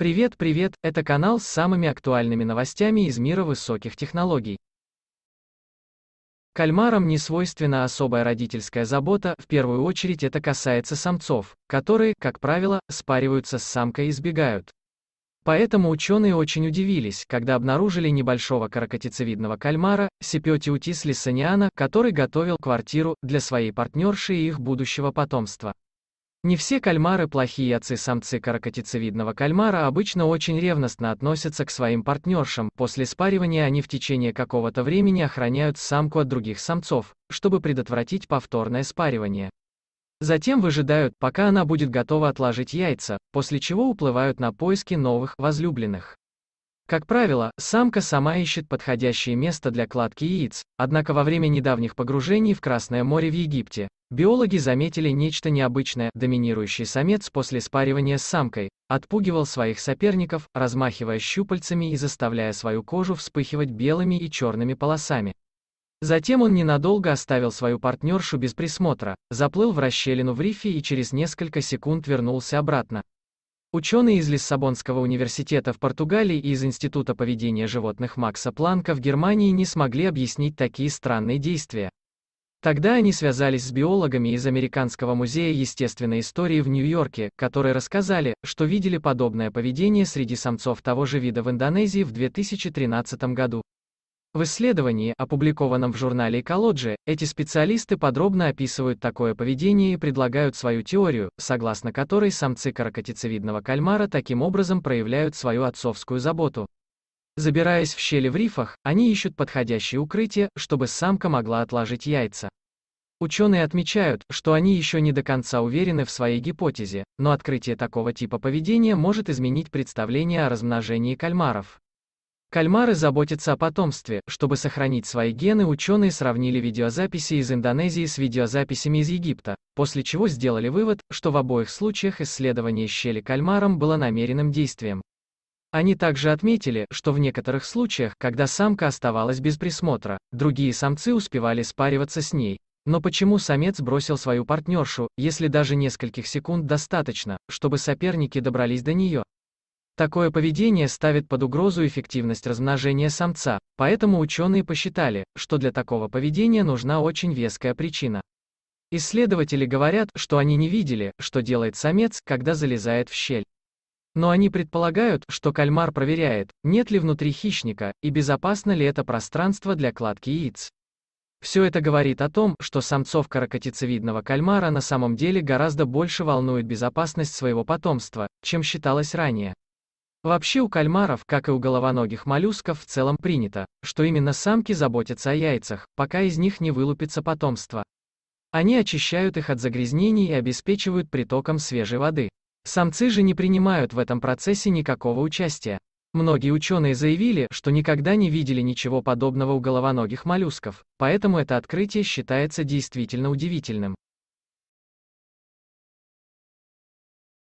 Привет, привет, это канал с самыми актуальными новостями из мира высоких технологий. Кальмарам не свойственна особая родительская забота, в первую очередь это касается самцов, которые, как правило, спариваются с самкой и избегают. Поэтому ученые очень удивились, когда обнаружили небольшого каракатицевидного кальмара, Сепиотиутис лисаниана, который готовил квартиру для своей партнерши и их будущего потомства. Не все кальмары плохие отцы-самцы каракатицевидного кальмара обычно очень ревностно относятся к своим партнершам, после спаривания они в течение какого-то времени охраняют самку от других самцов, чтобы предотвратить повторное спаривание. Затем выжидают, пока она будет готова отложить яйца, после чего уплывают на поиски новых возлюбленных. Как правило, самка сама ищет подходящее место для кладки яиц, однако во время недавних погружений в Красное море в Египте, биологи заметили нечто необычное, доминирующий самец после спаривания с самкой, отпугивал своих соперников, размахивая щупальцами и заставляя свою кожу вспыхивать белыми и черными полосами. Затем он ненадолго оставил свою партнершу без присмотра, заплыл в расщелину в рифе и через несколько секунд вернулся обратно, Ученые из Лиссабонского университета в Португалии и из Института поведения животных Макса Планка в Германии не смогли объяснить такие странные действия. Тогда они связались с биологами из Американского музея естественной истории в Нью-Йорке, которые рассказали, что видели подобное поведение среди самцов того же вида в Индонезии в 2013 году. В исследовании, опубликованном в журнале Ecology, эти специалисты подробно описывают такое поведение и предлагают свою теорию, согласно которой самцы каракатицевидного кальмара таким образом проявляют свою отцовскую заботу. Забираясь в щели в рифах, они ищут подходящее укрытие, чтобы самка могла отложить яйца. Ученые отмечают, что они еще не до конца уверены в своей гипотезе, но открытие такого типа поведения может изменить представление о размножении кальмаров. Кальмары заботятся о потомстве. Чтобы сохранить свои гены, ученые сравнили видеозаписи из Индонезии с видеозаписями из Египта, после чего сделали вывод, что в обоих случаях исследование щели кальмаром было намеренным действием. Они также отметили, что в некоторых случаях, когда самка оставалась без присмотра, другие самцы успевали спариваться с ней. Но почему самец бросил свою партнершу, если даже нескольких секунд достаточно, чтобы соперники добрались до нее? Такое поведение ставит под угрозу эффективность размножения самца, поэтому ученые посчитали, что для такого поведения нужна очень веская причина. Исследователи говорят, что они не видели, что делает самец, когда залезает в щель. Но они предполагают, что кальмар проверяет, нет ли внутри хищника, и безопасно ли это пространство для кладки яиц. Все это говорит о том, что самцов каракатицевидного кальмара на самом деле гораздо больше волнует безопасность своего потомства, чем считалось ранее. Вообще у кальмаров, как и у головоногих моллюсков в целом принято, что именно самки заботятся о яйцах, пока из них не вылупится потомство. Они очищают их от загрязнений и обеспечивают притоком свежей воды. Самцы же не принимают в этом процессе никакого участия. Многие ученые заявили, что никогда не видели ничего подобного у головоногих моллюсков, поэтому это открытие считается действительно удивительным.